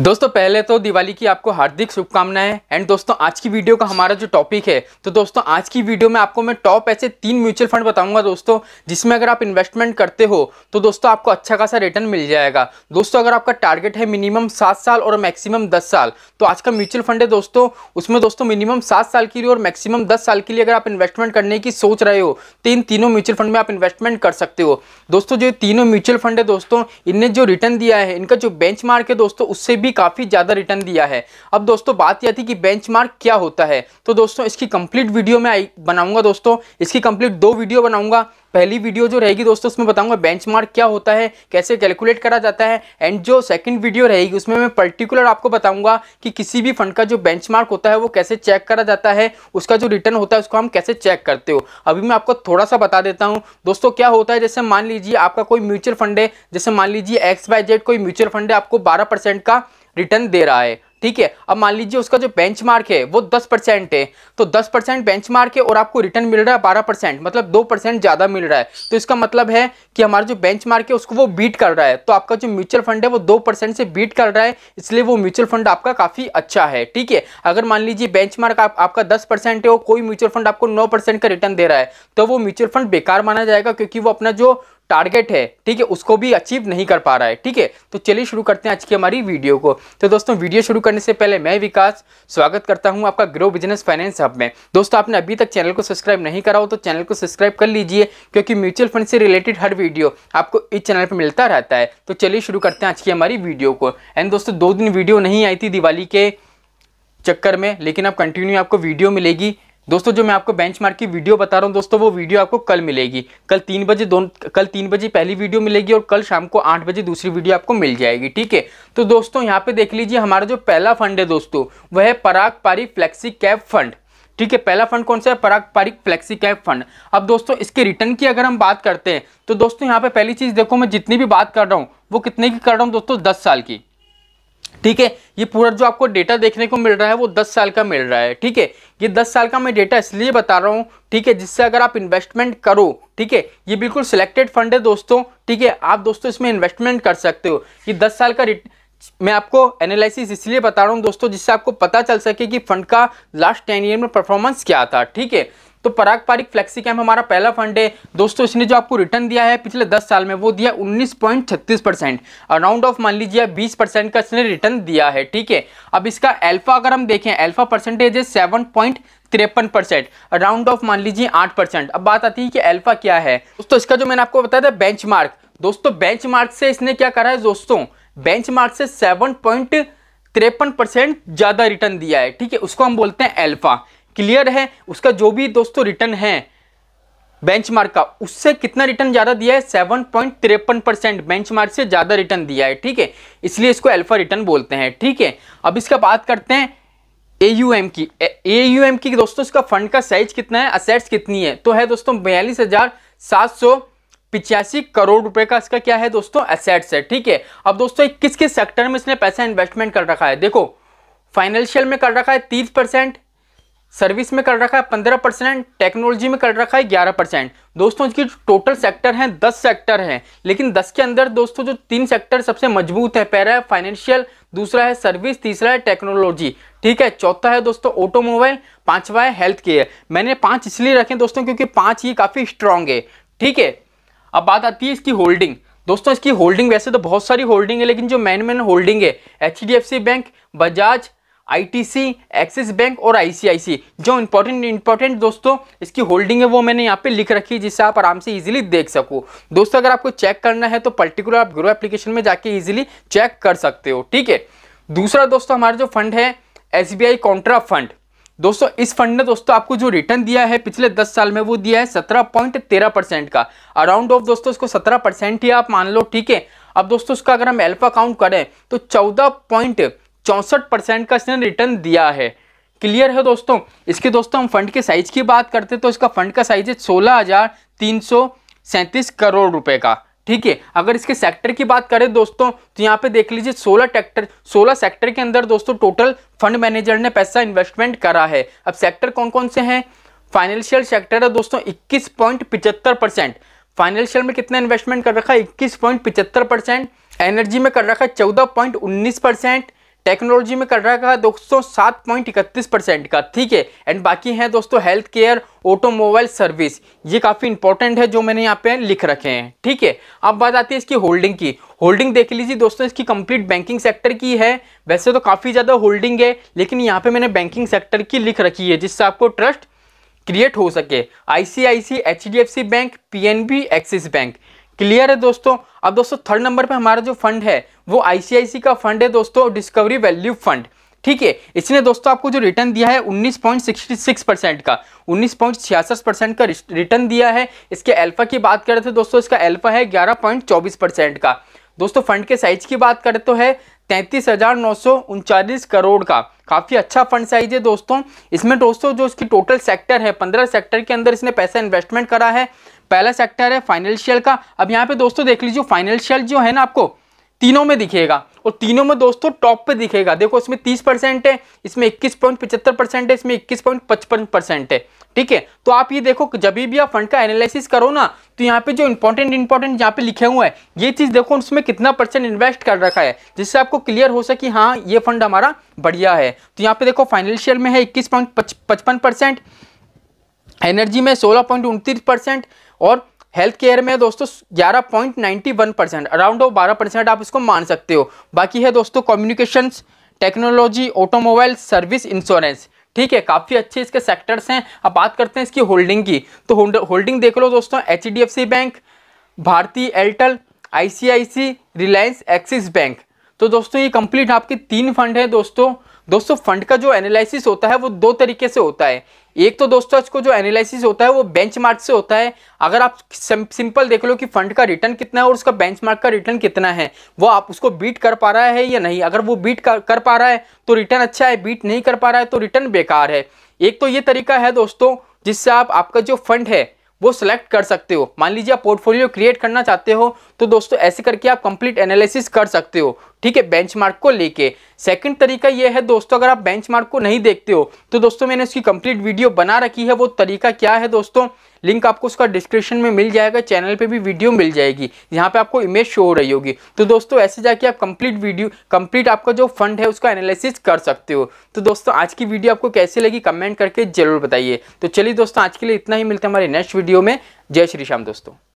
दोस्तों पहले तो दिवाली की आपको हार्दिक शुभकामनाएं एंड दोस्तों आज की वीडियो का हमारा जो टॉपिक है तो दोस्तों आज की वीडियो में आपको मैं टॉप ऐसे तीन म्यूचुअल फंड बताऊंगा दोस्तों जिसमें अगर आप इन्वेस्टमेंट करते हो तो दोस्तों आपको अच्छा खासा रिटर्न मिल जाएगा दोस्तों अगर आपका टारगेट है मिनिमम सात साल और मैक्सिमम दस साल तो आज का म्यूचुअल फंड है दोस्तों उसमें दोस्तों मिनिमम सात साल के लिए और मैक्सिमम दस साल के लिए अगर आप इन्वेस्टमेंट करने की सोच रहे हो तो इन तीनों म्यूचुअल फंड में आप इन्वेस्टमेंट कर सकते हो दोस्तों जो तीनों म्यूचुअल फंड है दोस्तों इनने जो रिटर्न दिया है इनका जो बेंच है दोस्तों उससे भी काफ़ी ज़्यादा रिटर्न दिया है अब दोस्तों बात यह थी कि बेंचमार्क क्या होता है तो दोस्तों इसकी कंप्लीट वीडियो मैं बनाऊंगा दोस्तों इसकी कंप्लीट दो वीडियो बनाऊंगा पहली वीडियो जो रहेगी दोस्तों उसमें बताऊंगा बेंचमार्क क्या होता है कैसे कैलकुलेट करा जाता है एंड जो सेकंड वीडियो रहेगी उसमें मैं पर्टिकुलर आपको बताऊंगा कि किसी भी फंड का जो बेंचमार्क होता है वो कैसे चेक करा जाता है उसका जो रिटर्न होता है उसको हम कैसे चेक करते हो अभी मैं आपको थोड़ा सा बता देता हूँ दोस्तों क्या होता है जैसे मान लीजिए आपका कोई म्यूचुअल फंड है जैसे मान लीजिए एक्स बाय जेड कोई म्यूचुअल फंड है आपको बारह का रिटर्न दे रहा है ठीक है अब मान लीजिए उसका जो मार्क है वो दस परसेंट है तो दस परसेंट मार्क है और आपको रिटर्न मिल रहा है बारह परसेंट मतलब दो परसेंट ज़्यादा मिल रहा है तो इसका मतलब है कि हमारा जो मार्क है उसको वो बीट कर रहा है तो आपका जो म्यूचुअल फंड है वो दो परसेंट से बीट कर रहा है इसलिए वो म्यूचुअल फंड आपका काफ़ी अच्छा है ठीक है अगर मान लीजिए बेंच मार्क आप, आपका दस परसेंट है और कोई म्यूचुअल फंड आपको नौ परसेंट का रिटर्न दे रहा है तो वो म्यूचुअल फंड बेकार माना जाएगा क्योंकि वो अपना जो टारगेट है ठीक है उसको भी अचीव नहीं कर पा रहा है ठीक है तो चलिए शुरू करते हैं आज की हमारी वीडियो को तो दोस्तों वीडियो शुरू करने से पहले मैं विकास स्वागत करता हूं आपका ग्रो बिजनेस फाइनेंस हब में दोस्तों आपने अभी तक चैनल को सब्सक्राइब नहीं करा हो तो चैनल को सब्सक्राइब कर लीजिए क्योंकि म्यूचुअल फंड से रिलेटेड हर वीडियो आपको इस चैनल पर मिलता रहता है तो चलिए शुरू करते हैं आज की हमारी वीडियो को एंड दोस्तों दो दिन वीडियो नहीं आई थी दिवाली के चक्कर में लेकिन आप कंटिन्यू आपको वीडियो मिलेगी दोस्तों जो मैं आपको बेंचमार्क की वीडियो बता रहा हूँ दोस्तों वो वीडियो आपको कल मिलेगी कल तीन बजे दोनों कल तीन बजे पहली वीडियो मिलेगी और कल शाम को आठ बजे दूसरी वीडियो आपको मिल जाएगी ठीक है तो दोस्तों यहाँ पे देख लीजिए हमारा जो पहला फंड है दोस्तों वह है पराग पारी फ्लेक्सी कैब फंड ठीक है पहला फंड कौन सा है Parag Parikh flexi cap fund अब दोस्तों इसके रिटर्न की अगर हम बात करते हैं तो दोस्तों यहाँ पे पहली चीज़ देखो मैं जितनी भी बात कर रहा हूँ वो कितने की कर रहा हूँ दोस्तों दस साल की ठीक है ये पूरा जो आपको डेटा देखने को मिल रहा है वो 10 साल का मिल रहा है ठीक है ये 10 साल का मैं डेटा इसलिए बता रहा हूँ ठीक है जिससे अगर आप इन्वेस्टमेंट करो ठीक है ये बिल्कुल सिलेक्टेड फंड है दोस्तों ठीक है आप दोस्तों इसमें इन्वेस्टमेंट कर सकते हो ये 10 साल का मैं आपको एनालिसिस इसलिए बता रहा हूँ दोस्तों जिससे आपको पता चल सके कि फंड का लास्ट टेन ईयर में परफॉर्मेंस क्या था ठीक है तो पराग पारिक फ्लेक्सी कैम हमारा पहला फंड है दोस्तों इसने जो आपको रिटर्न दिया है पिछले दस साल में वो दिया उन्नीस पॉइंट छत्तीस परसेंट अराउंड ऑफ मान लीजिए बीस परसेंट का इसने रिटर्न दिया है ठीक है अब इसका एल्फा अगर हम देखें एल्फा परसेंटेज है सेवन पॉइंट तिरपन परसेंट राउंड ऑफ मान लीजिए आठ परसेंट अब बात आती है कि अल्फा क्या है दोस्तों इसका जो मैंने आपको बताया था बेंचमार्क दोस्तों बेंचमार्क से इसने क्या करा है दोस्तों बेंचमार्क से सेवन पॉइंट तिरपन परसेंट ज़्यादा रिटर्न दिया है ठीक है उसको हम बोलते हैं अल्फा क्लियर है उसका जो भी दोस्तों रिटर्न है बेंचमार्क का उससे कितना रिटर्न ज़्यादा दिया है सेवन पॉइंट तिरपन परसेंट बेंच से ज़्यादा रिटर्न दिया है ठीक है इसलिए इसको अल्फा रिटर्न बोलते हैं ठीक है अब इसका बात करते हैं एयूएम की ए की दोस्तों इसका फंड का साइज कितना है असेट्स कितनी है तो है दोस्तों बयालीस हज़ार सात सौ पिचासी करोड़ रुपए का इसका क्या है दोस्तों असेट्स है ठीक है अब दोस्तों किस किस सेक्टर में इसने पैसा इन्वेस्टमेंट कर रखा है देखो फाइनेंशियल में कर रखा है तीस परसेंट सर्विस में कर रखा है पंद्रह परसेंट टेक्नोलॉजी में कर रखा है ग्यारह परसेंट दोस्तों इसकी टोटल सेक्टर हैं दस सेक्टर हैं लेकिन दस के अंदर दोस्तों जो तीन सेक्टर सबसे मजबूत है पहला है फाइनेंशियल दूसरा है सर्विस तीसरा है टेक्नोलॉजी ठीक है चौथा है दोस्तों ऑटोमोबाइल पाँचवा है हेल्थ केयर मैंने पाँच इसलिए रखे दोस्तों क्योंकि पाँच ही काफ़ी स्ट्रांग है ठीक है अब बात आती है इसकी होल्डिंग दोस्तों इसकी होल्डिंग वैसे तो बहुत सारी होल्डिंग है लेकिन जो मैन मैन होल्डिंग है H bank Bajaj ITC Axis Bank और आईसीआईसी जो इंपॉर्टेंट इंपॉर्टेंट दोस्तों इसकी होल्डिंग है वो मैंने यहाँ पे लिख रखी है जिससे आप आराम से इजीली देख सको दोस्तों अगर आपको चेक करना है तो पर्टिकुलर आप ग्रो एप्लीकेशन में जाके इजीली चेक कर सकते हो ठीक है दूसरा दोस्तों हमारा जो फंड है एस बी फंड दोस्तों इस फंड ने दोस्तों आपको जो रिटर्न दिया है पिछले 10 साल में वो दिया है 17.13 परसेंट का अराउंड ऑफ दोस्तों इसको 17 परसेंट ही आप मान लो ठीक है अब दोस्तों इसका अगर हम एल्फा काउंट करें तो 14. चौंसठ परसेंट का इसने रिटर्न दिया है क्लियर है दोस्तों इसके दोस्तों हम फंड के साइज की बात करते हैं तो इसका फंड का साइज है सोलह हजार तीन सौ सैंतीस करोड़ रुपए का ठीक है अगर इसके सेक्टर की बात करें दोस्तों तो यहाँ पे देख लीजिए 16 ट्रैक्टर 16 सेक्टर के अंदर दोस्तों टोटल फंड मैनेजर ने पैसा इन्वेस्टमेंट करा है अब सेक्टर कौन कौन से हैं फाइनेंशियल सेक्टर है दोस्तों इक्कीस पॉइंट पिचहत्तर परसेंट फाइनेंशियल में कितना इन्वेस्टमेंट कर रखा है इक्कीस परसेंट एनर्जी में कर रखा है चौदह परसेंट टेक्नोलॉजी में रहा है दोस्तों सात पॉइंट इकतीस परसेंट का ठीक है एंड बाकी है दोस्तों हेल्थ केयर ऑटोमोबाइल सर्विस ये काफ़ी इंपॉर्टेंट है जो मैंने यहाँ पे लिख रखे हैं ठीक है अब बात आती है इसकी होल्डिंग की होल्डिंग देख लीजिए दोस्तों इसकी कंप्लीट बैंकिंग सेक्टर की है वैसे तो काफ़ी ज़्यादा होल्डिंग है लेकिन यहाँ पे मैंने बैंकिंग सेक्टर की लिख रखी है जिससे आपको ट्रस्ट क्रिएट हो सके ICICI bank P Axis Bank clear है दोस्तों अब दोस्तों थर्ड नंबर पे हमारा जो फंड है वो आईसीआईसी का फंड है दोस्तों डिस्कवरी वैल्यू फंड ठीक है इसने दोस्तों आपको जो रिटर्न दिया है 19.66 परसेंट का उन्नीस परसेंट का रिटर्न दिया है इसके अल्फा की बात करें तो दोस्तों इसका अल्फा है 11.24 परसेंट का दोस्तों फंड के साइज की बात करें तो है तैंतीस हज़ार नौ सौ उनचालीस करोड़ का काफ़ी अच्छा फंड साइज है दोस्तों इसमें दोस्तों जो इसकी टोटल सेक्टर है पंद्रह सेक्टर के अंदर इसने पैसा इन्वेस्टमेंट करा है पहला सेक्टर है फाइनेंशियल का अब यहाँ पे दोस्तों देख लीजिए फाइनेंशियल जो है ना आपको तीनों में दिखेगा और तीनों में दोस्तों टॉप पे दिखेगा देखो इसमें तीस परसेंट है इसमें इक्कीस पॉइंट पचहत्तर परसेंट है इसमें इक्कीस पॉइंट पचपन परसेंट है ठीक है तो आप ये देखो जब भी आप फंड का एनालिसिस करो ना तो यहाँ पे जो इंपॉर्टेंट इंपॉर्टेंट यहाँ पे लिखे हुए हैं ये चीज़ देखो उसमें कितना परसेंट इन्वेस्ट कर रखा है जिससे आपको क्लियर हो सके हाँ ये फंड हमारा बढ़िया है तो यहाँ पे देखो फाइनेंशियल में है इक्कीस पॉइंट पचपन परसेंट एनर्जी में सोलह पॉइंट परसेंट और हेल्थ केयर में दोस्तों ग्यारह point ninety one percent around बारह परसेंट आप इसको मान सकते हो बाकी है दोस्तों communications technology automobile service insurance ठीक है काफ़ी अच्छे इसके सेक्टर्स हैं अब बात करते हैं इसकी होल्डिंग की तो होल्डिंग देख लो दोस्तों H bank Bharti Airtel ICICI Reliance Axis Bank तो दोस्तों ये कंप्लीट आपके तीन फंड हैं दोस्तों दोस्तों फंड का जो एनालिसिस होता है वो दो तरीके से होता है एक तो दोस्तों इसको जो एनालिसिस होता है वो बेंचमार्क से होता है अगर आप सिंपल देख लो कि फंड का रिटर्न कितना है और उसका बेंचमार्क का रिटर्न कितना है वो आप उसको बीट कर पा रहा है या नहीं अगर वो बीट कर, कर पा रहा है तो रिटर्न अच्छा है बीट नहीं कर पा रहा है तो रिटर्न बेकार है एक तो ये तरीका है दोस्तों जिससे आप आपका जो फंड है वो सिलेक्ट कर सकते हो मान लीजिए आप पोर्टफोलियो क्रिएट करना चाहते हो तो दोस्तों ऐसे करके आप कंप्लीट एनालिसिस कर सकते हो ठीक है बेंचमार्क को लेके सेकंड तरीका ये है दोस्तों अगर आप बेंचमार्क को नहीं देखते हो तो दोस्तों मैंने उसकी कंप्लीट वीडियो बना रखी है वो तरीका क्या है दोस्तों लिंक आपको उसका डिस्क्रिप्शन में मिल जाएगा चैनल पे भी वीडियो मिल जाएगी यहाँ पे आपको इमेज शो हो रही होगी तो दोस्तों ऐसे जाके आप कंप्लीट वीडियो कंप्लीट आपका जो फंड है उसका एनालिसिस कर सकते हो तो दोस्तों आज की वीडियो आपको कैसे लगी कमेंट करके जरूर बताइए तो चलिए दोस्तों आज के लिए इतना ही मिलता है हमारे नेक्स्ट वीडियो में जय श्री श्याम दोस्तों